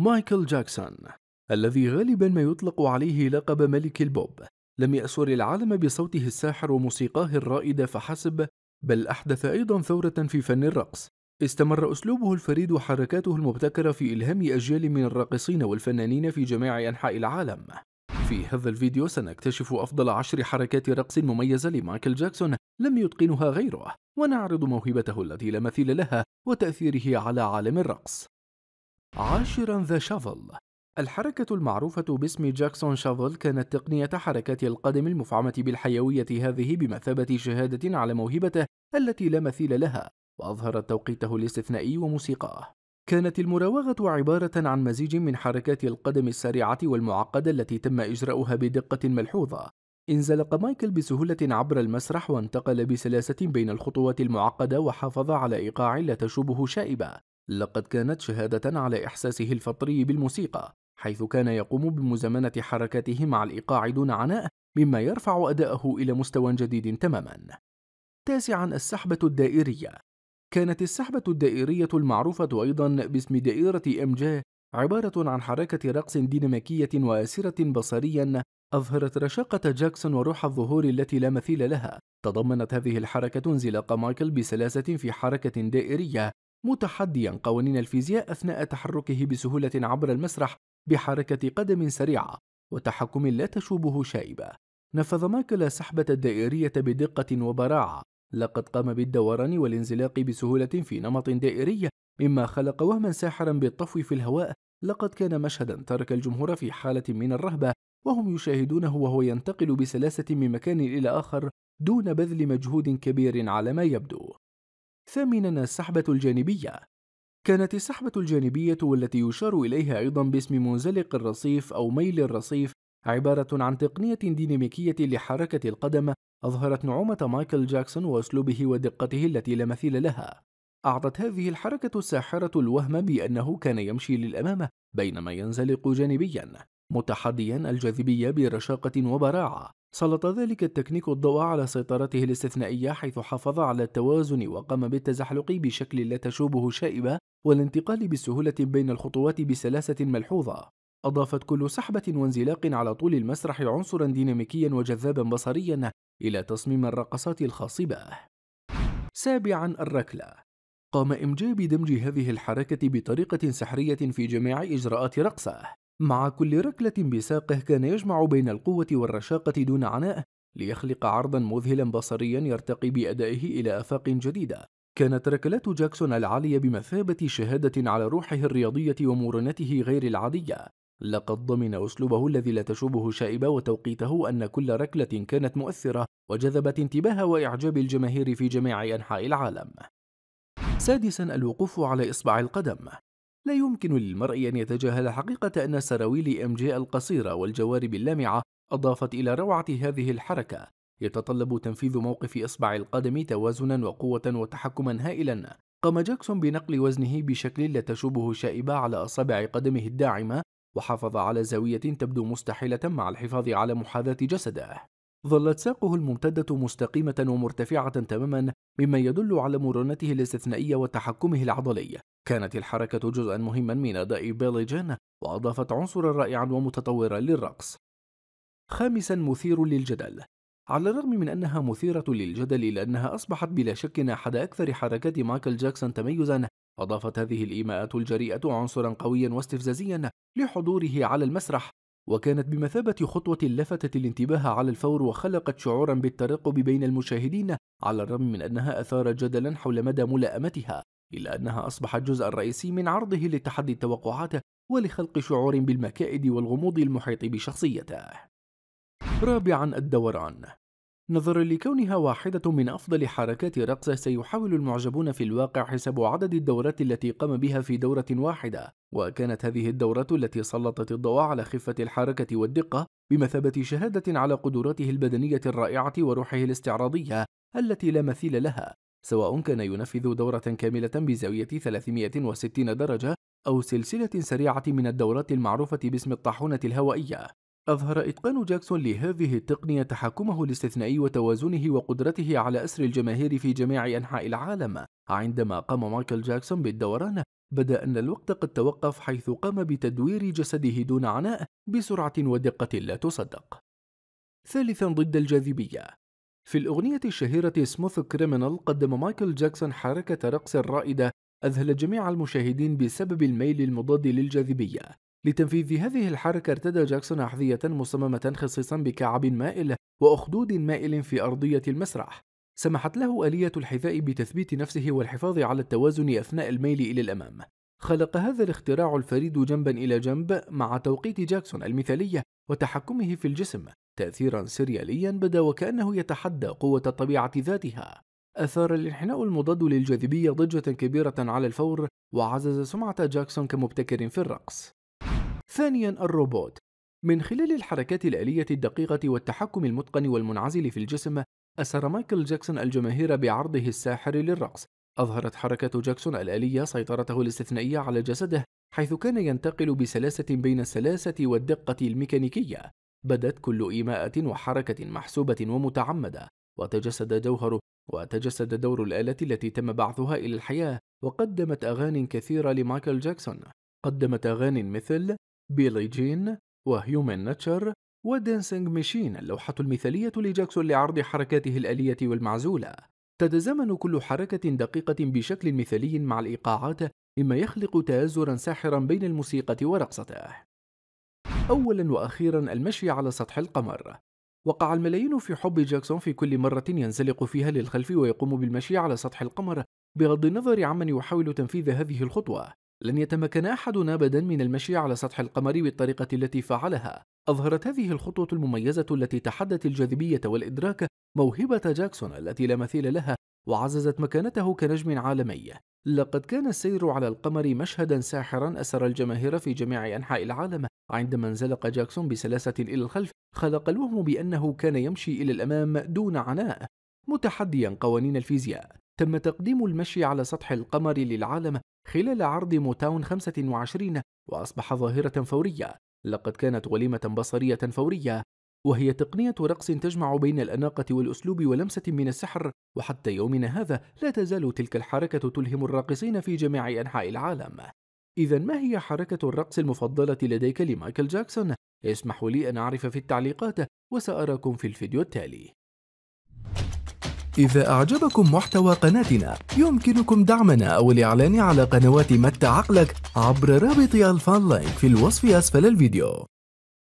مايكل جاكسون الذي غالبا ما يطلق عليه لقب ملك البوب لم يأسر العالم بصوته الساحر وموسيقاه الرائدة فحسب بل أحدث أيضا ثورة في فن الرقص استمر أسلوبه الفريد وحركاته المبتكرة في إلهام أجيال من الراقصين والفنانين في جميع أنحاء العالم في هذا الفيديو سنكتشف أفضل عشر حركات رقص مميزة لمايكل جاكسون لم يتقنها غيره ونعرض موهبته التي لا مثيل لها وتأثيره على عالم الرقص عاشرا ذا شافل الحركة المعروفة باسم جاكسون شافل كانت تقنية حركات القدم المفعمة بالحيوية هذه بمثابة شهادة على موهبته التي لا مثيل لها وأظهرت توقيته الاستثنائي وموسيقاه كانت المراوغة عبارة عن مزيج من حركات القدم السريعة والمعقدة التي تم إجراؤها بدقة ملحوظة انزلق مايكل بسهولة عبر المسرح وانتقل بسلاسة بين الخطوات المعقدة وحافظ على إيقاع لا تشوبه شائبة لقد كانت شهادة على إحساسه الفطري بالموسيقى حيث كان يقوم بمزامنة حركاته مع الإيقاع دون عناء مما يرفع أداءه إلى مستوى جديد تماما تاسعا السحبة الدائرية كانت السحبة الدائرية المعروفة أيضا باسم دائرة إم جي عبارة عن حركة رقص ديناميكية واسرة بصريا أظهرت رشاقة جاكسون وروح الظهور التي لا مثيل لها تضمنت هذه الحركة انزلاق مايكل بسلاسة في حركة دائرية متحديا قوانين الفيزياء أثناء تحركه بسهولة عبر المسرح بحركة قدم سريعة وتحكم لا تشوبه شائبة نفذ مايكل السحبة الدائرية بدقة وبراعة لقد قام بالدوران والانزلاق بسهولة في نمط دائري مما خلق وهما ساحرا بالطفو في الهواء لقد كان مشهدا ترك الجمهور في حالة من الرهبة وهم يشاهدونه وهو ينتقل بسلاسة من مكان إلى آخر دون بذل مجهود كبير على ما يبدو ثامنا السحبة الجانبية كانت السحبة الجانبية والتي يشار إليها أيضا باسم منزلق الرصيف أو ميل الرصيف عبارة عن تقنية ديناميكية لحركة القدم أظهرت نعومة مايكل جاكسون وأسلوبه ودقته التي لا مثيل لها أعطت هذه الحركة الساحرة الوهم بأنه كان يمشي للأمام بينما ينزلق جانبيا متحديا الجاذبية برشاقة وبراعة سلط ذلك التكنيك الضوء على سيطرته الاستثنائية حيث حافظ على التوازن وقام بالتزحلق بشكل لا تشوبه شائبة والانتقال بسهولة بين الخطوات بسلاسة ملحوظة أضافت كل سحبة وانزلاق على طول المسرح عنصرا ديناميكيا وجذابا بصريا إلى تصميم الرقصات الخاصبة سابعا الركلة قام إمجاب دمج هذه الحركة بطريقة سحرية في جميع إجراءات رقصه مع كل ركلة بساقه كان يجمع بين القوة والرشاقة دون عناء ليخلق عرضا مذهلا بصريا يرتقي بأدائه إلى آفاق جديدة كانت ركلات جاكسون العالية بمثابة شهادة على روحه الرياضية ومرونته غير العادية لقد ضمن أسلوبه الذي لا تشوبه شائبة وتوقيته أن كل ركلة كانت مؤثرة وجذبت انتباه وإعجاب الجماهير في جميع أنحاء العالم سادسا الوقوف على إصبع القدم لا يمكن للمرء أن يتجاهل حقيقة أن سراويل إم جي القصيرة والجوارب اللامعة أضافت إلى روعة هذه الحركة يتطلب تنفيذ موقف إصبع القدم توازنا وقوة وتحكما هائلا قام جاكسون بنقل وزنه بشكل لا تشوبه شائبة على أصابع قدمه الداعمة وحافظ على زاوية تبدو مستحيلة مع الحفاظ على محاذاة جسده ظلت ساقه الممتدة مستقيمة ومرتفعة تماما مما يدل على مرونته الاستثنائية وتحكمه العضلي كانت الحركة جزءا مهما من أداء بيلي جين وأضافت عنصرا رائعا ومتطورا للرقص خامسا مثير للجدل على الرغم من أنها مثيرة للجدل إلا أنها أصبحت بلا شك أحد أكثر حركات مايكل جاكسون تميزا أضافت هذه الإيماءات الجريئة عنصرا قويا واستفزازيا لحضوره على المسرح وكانت بمثابة خطوة لفتت الانتباه على الفور وخلقت شعورا بالترقب بين المشاهدين على الرغم من أنها أثارت جدلا حول مدى ملائمتها إلا أنها أصبحت جزءا رئيسي من عرضه لتحدي التوقعات ولخلق شعور بالمكائد والغموض المحيط بشخصيته رابعا الدوران نظرا لكونها واحدة من أفضل حركات رقصة سيحاول المعجبون في الواقع حساب عدد الدورات التي قام بها في دورة واحدة وكانت هذه الدورة التي سلطت الضوء على خفة الحركة والدقة بمثابة شهادة على قدراته البدنية الرائعة وروحه الاستعراضية التي لا مثيل لها سواء كان ينفذ دورة كاملة بزاوية 360 درجة أو سلسلة سريعة من الدورات المعروفة باسم الطاحونة الهوائية أظهر إتقان جاكسون لهذه التقنية تحكمه الاستثنائي وتوازنه وقدرته على أسر الجماهير في جميع أنحاء العالم عندما قام مايكل جاكسون بالدوران بدا ان الوقت قد توقف حيث قام بتدوير جسده دون عناء بسرعه ودقه لا تصدق ثالثا ضد الجاذبيه في الاغنيه الشهيره سموث كريمينال قدم مايكل جاكسون حركه رقص رائده اذهل جميع المشاهدين بسبب الميل المضاد للجاذبيه لتنفيذ هذه الحركة ارتدى جاكسون أحذية مصممة خصيصا بكعب مائل وأخدود مائل في أرضية المسرح سمحت له آلية الحذاء بتثبيت نفسه والحفاظ على التوازن أثناء الميل إلى الأمام خلق هذا الاختراع الفريد جنبا إلى جنب مع توقيت جاكسون المثالية وتحكمه في الجسم تأثيرا سرياليا بدا وكأنه يتحدى قوة الطبيعة ذاتها أثار الانحناء المضاد للجاذبية ضجة كبيرة على الفور وعزز سمعة جاكسون كمبتكر في الرقص ثانيا الروبوت من خلال الحركات الآلية الدقيقة والتحكم المتقن والمنعزل في الجسم أسر مايكل جاكسون الجماهير بعرضه الساحر للرقص أظهرت حركة جاكسون الآلية سيطرته الاستثنائية على جسده حيث كان ينتقل بسلاسة بين السلاسة والدقة الميكانيكية بدت كل إيماءة وحركة محسوبة ومتعمدة وتجسد جوهر وتجسد دور الآلة التي تم بعثها إلى الحياة وقدمت أغاني كثيرة لمايكل جاكسون قدمت أغاني مثل بيلي جين وهيومن ناتشر ودانسينج ماشين اللوحة المثالية لجاكسون لعرض حركاته الآلية والمعزولة تتزامن كل حركة دقيقة بشكل مثالي مع الإيقاعات مما يخلق تآزرا ساحرا بين الموسيقى ورقصته أولا وأخيرا المشي على سطح القمر وقع الملايين في حب جاكسون في كل مرة ينزلق فيها للخلف ويقوم بالمشي على سطح القمر بغض النظر عمن يحاول تنفيذ هذه الخطوة لن يتمكن أحدنا أبدا من المشي على سطح القمر بالطريقة التي فعلها أظهرت هذه الخطوة المميزة التي تحدت الجاذبية والإدراك موهبة جاكسون التي لا مثيل لها وعززت مكانته كنجم عالمي لقد كان السير على القمر مشهدا ساحرا أسر الجماهير في جميع أنحاء العالم عندما انزلق جاكسون بسلاسة إلى الخلف خلق الوهم بأنه كان يمشي إلى الأمام دون عناء متحديا قوانين الفيزياء تم تقديم المشي على سطح القمر للعالم خلال عرض موتاون 25 وأصبح ظاهرة فورية لقد كانت وليمة بصرية فورية وهي تقنية رقص تجمع بين الأناقة والأسلوب ولمسة من السحر وحتى يومنا هذا لا تزال تلك الحركة تلهم الراقصين في جميع أنحاء العالم إذا ما هي حركة الرقص المفضلة لديك لمايكل جاكسون؟ اسمحوا لي أن أعرف في التعليقات وسأراكم في الفيديو التالي إذا أعجبكم محتوى قناتنا يمكنكم دعمنا أو الإعلان على قنوات متى عقلك عبر رابط الفان لاين في الوصف أسفل الفيديو